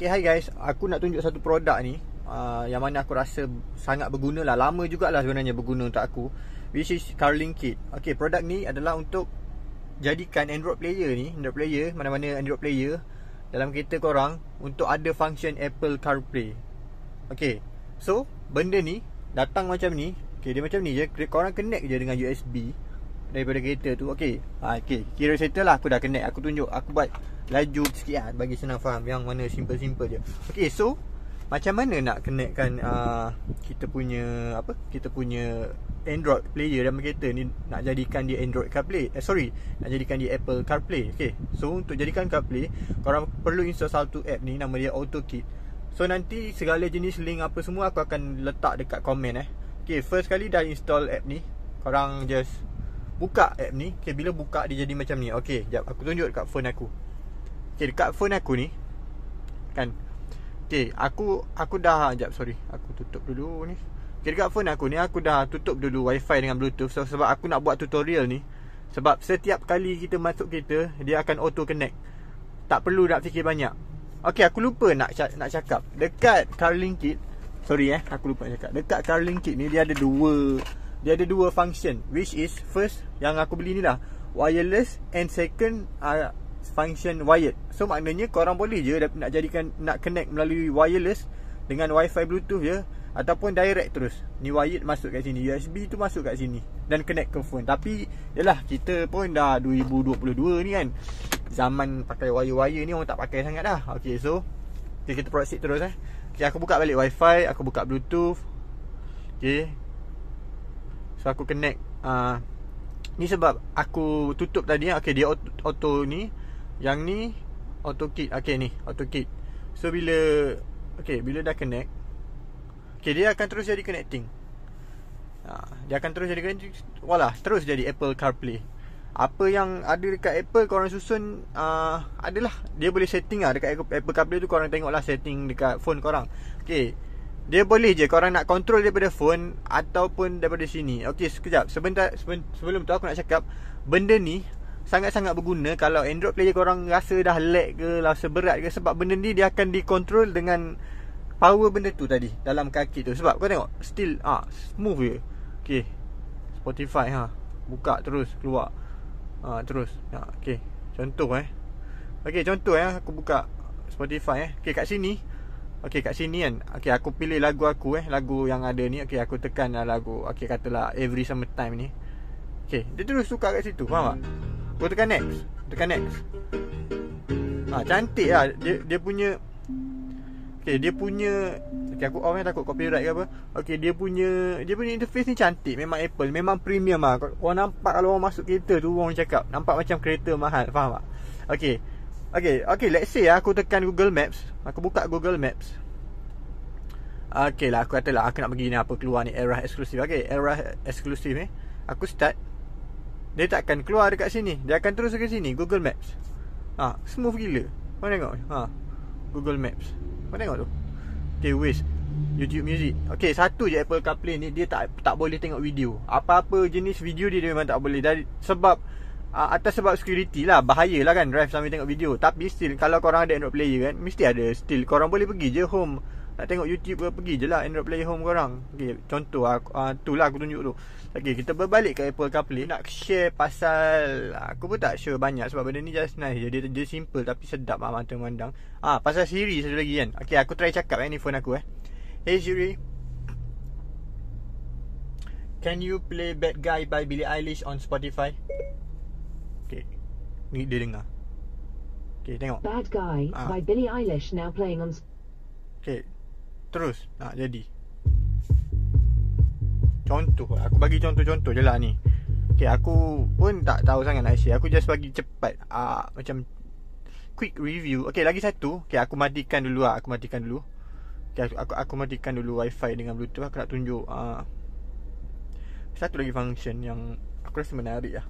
Okay hi guys Aku nak tunjuk satu produk ni uh, Yang mana aku rasa sangat berguna lah Lama jugalah sebenarnya berguna untuk aku Which is curling kit Okay produk ni adalah untuk Jadikan Android player ni Android player Mana-mana Android player Dalam kereta korang Untuk ada function Apple CarPlay Okay So benda ni Datang macam ni Okay dia macam ni je Korang connect je dengan USB daripada kereta tu okay, ha okey kira settle lah aku dah connect aku tunjuk aku buat laju sikit lah bagi senang faham yang mana simple simple je Okay, so macam mana nak connectkan uh, kita punya apa kita punya Android player dalam kereta ni nak jadikan dia Android CarPlay eh, sorry nak jadikan dia Apple CarPlay Okay, so untuk jadikan CarPlay korang perlu install satu app ni nama dia AutoKit so nanti segala jenis link apa semua aku akan letak dekat komen eh Okay, first kali dah install app ni korang just Buka app ni Okay bila buka dia jadi macam ni Okay jap aku tunjuk dekat phone aku Okay dekat phone aku ni Kan Okay aku Aku dah jap sorry Aku tutup dulu ni Okay dekat phone aku ni Aku dah tutup dulu wifi dengan bluetooth so, Sebab aku nak buat tutorial ni Sebab setiap kali kita masuk kereta Dia akan auto connect Tak perlu nak fikir banyak Okay aku lupa nak nak cakap Dekat Carling Kit Sorry eh aku lupa nak cakap Dekat Carling Kit ni dia ada dua dia ada dua function which is first yang aku beli ni lah wireless and second uh, function wired so maknanya korang boleh je nak jadikan nak connect melalui wireless dengan wifi bluetooth je ya, ataupun direct terus ni wired masuk kat sini USB tu masuk kat sini dan connect ke phone tapi yalah kita pun dah 2022 ni kan zaman pakai wire-wire ni orang tak pakai sangat dah Okay so okay, kita proceed terus eh okay, aku buka balik wifi aku buka bluetooth Okay, So aku connect uh, Ni sebab aku tutup tadi Okay dia auto, auto ni Yang ni auto kit Okay ni auto kit So bila Okay bila dah connect Okay dia akan terus jadi connecting ha, dia akan terus jadi connecting Wala terus jadi Apple CarPlay Apa yang ada dekat Apple korang susun uh, Adalah dia boleh setting lah dekat Apple CarPlay tu korang tengok lah setting dekat phone korang Okey. Dia boleh je korang nak control daripada phone ataupun daripada sini. Okey, sekejap. Sebentar sebelum tu aku nak cakap benda ni sangat-sangat berguna kalau Android player korang rasa dah lag ke, rasa berat ke sebab benda ni dia akan dikontrol dengan power benda tu tadi dalam kaki tu. Sebab kau tengok still ah smooth je. Okey. Spotify ha. Buka terus keluar. Ah terus. Ya, okey. Contoh eh. Okey, contoh eh aku buka Spotify eh. Okey, kat sini Okey kat sini kan. Okey aku pilih lagu aku eh, lagu yang ada ni. Okey aku tekan lah lagu. Okey katalah Every Summer Time ni. Okey, dia terus suka kat situ. Faham tak? Aku tekan next. Tekan next. Ah ha, cantik lah dia dia punya Okey, dia punya Okey, aku awalnya eh, takut copyright ke apa. Okey, dia punya dia punya interface ni cantik. Memang Apple, memang premium ah. Kau, kau nampak kalau orang masuk kereta tu orang cakap, nampak macam kereta mahal. Faham tak? Okey. Okay, okay let's say ah, aku tekan Google Maps Aku buka Google Maps Okay lah aku kata lah aku nak pergi ni apa keluar ni Era eksklusif Okay era eksklusif ni Aku start Dia tak akan keluar dekat sini Dia akan terus ke sini Google Maps Ha smooth gila Kau tengok ha Google Maps Kau tengok tu Okay waste YouTube Music Okay satu je Apple CarPlay ni Dia tak tak boleh tengok video Apa-apa jenis video dia, dia memang tak boleh Dari, Sebab uh, Atas sebab security lah Bahaya lah kan drive sambil tengok video Tapi still kalau korang ada Android player kan Mesti ada still korang boleh pergi je home Nak tengok YouTube ke pergi je lah Android player home korang okay, Contoh lah uh, tu lah aku tunjuk tu okay, Kita berbalik ke Apple CarPlay Nak share pasal Aku pun tak share banyak sebab benda ni just nice jadi Dia, simple tapi sedap lah mata memandang Ah uh, Pasal Siri satu lagi kan okay, Aku try cakap eh ni phone aku eh Hey Siri Can you play Bad Guy by Billie Eilish on Spotify? Okay. Ni dia dengar. Okay, tengok. Bad Guy ha. by Billie Eilish now playing on... Okay. Terus. Nak ha, jadi. Contoh. Aku bagi contoh-contoh je lah ni. Okay, aku pun tak tahu sangat nak share. Aku just bagi cepat. Ah, uh, macam quick review. Okay, lagi satu. Okay, aku matikan dulu lah. Aku matikan dulu. Okay, aku, aku, aku matikan dulu wifi dengan bluetooth. Aku nak tunjuk. Uh, satu lagi function yang aku rasa menarik lah.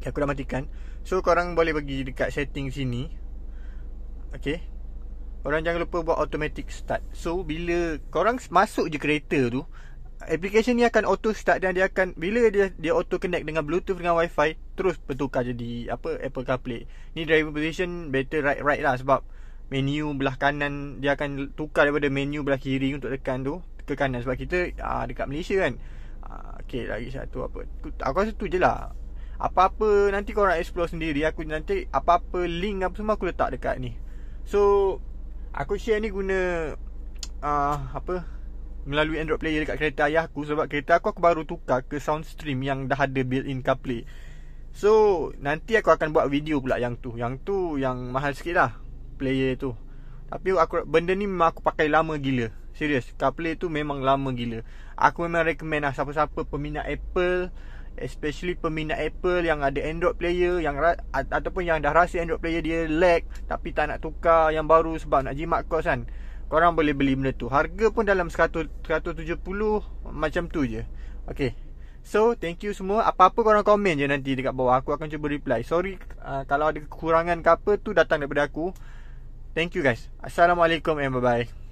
Okay, aku dah matikan. So korang boleh pergi dekat setting sini. Okay. Korang jangan lupa buat automatic start. So bila korang masuk je kereta tu. Application ni akan auto start dan dia akan. Bila dia dia auto connect dengan bluetooth dengan wifi. Terus bertukar jadi apa Apple CarPlay. Ni driver position better right right lah. Sebab menu belah kanan dia akan tukar daripada menu belah kiri untuk tekan tu. Ke kanan sebab kita aa, ah, dekat Malaysia kan. Aa, ah, okay lagi satu apa. Aku, aku rasa tu je lah apa-apa nanti korang explore sendiri aku nanti apa-apa link apa semua aku letak dekat ni so aku share ni guna uh, apa melalui android player dekat kereta ayah aku sebab kereta aku aku baru tukar ke Soundstream yang dah ada built in carplay so nanti aku akan buat video pula yang tu yang tu yang mahal sikit lah player tu tapi aku benda ni memang aku pakai lama gila serius carplay tu memang lama gila aku memang recommend lah siapa-siapa peminat apple especially peminat Apple yang ada Android player yang ataupun yang dah rasa Android player dia lag tapi tak nak tukar yang baru sebab nak jimat kos kan. Korang boleh beli benda tu. Harga pun dalam 100 170 macam tu je. Okay So, thank you semua. Apa-apa korang komen je nanti dekat bawah. Aku akan cuba reply. Sorry uh, kalau ada kekurangan ke apa tu datang daripada aku. Thank you guys. Assalamualaikum and bye-bye.